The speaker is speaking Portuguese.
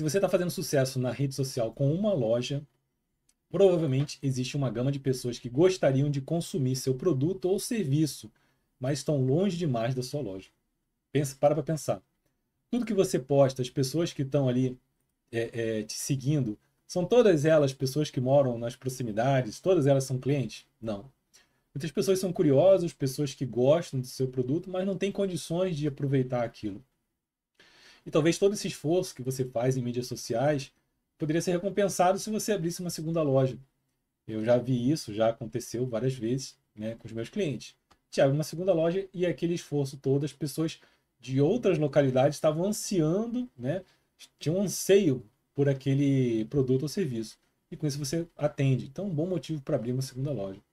Se você está fazendo sucesso na rede social com uma loja, provavelmente existe uma gama de pessoas que gostariam de consumir seu produto ou serviço, mas estão longe demais da sua loja. Pensa, para para pensar. Tudo que você posta, as pessoas que estão ali é, é, te seguindo, são todas elas pessoas que moram nas proximidades? Todas elas são clientes? Não. Muitas pessoas são curiosas, pessoas que gostam do seu produto, mas não têm condições de aproveitar aquilo. E talvez todo esse esforço que você faz em mídias sociais poderia ser recompensado se você abrisse uma segunda loja. Eu já vi isso, já aconteceu várias vezes né, com os meus clientes. Te abre uma segunda loja e aquele esforço todo, as pessoas de outras localidades estavam ansiando, né, tinham um anseio por aquele produto ou serviço. E com isso você atende. Então, um bom motivo para abrir uma segunda loja.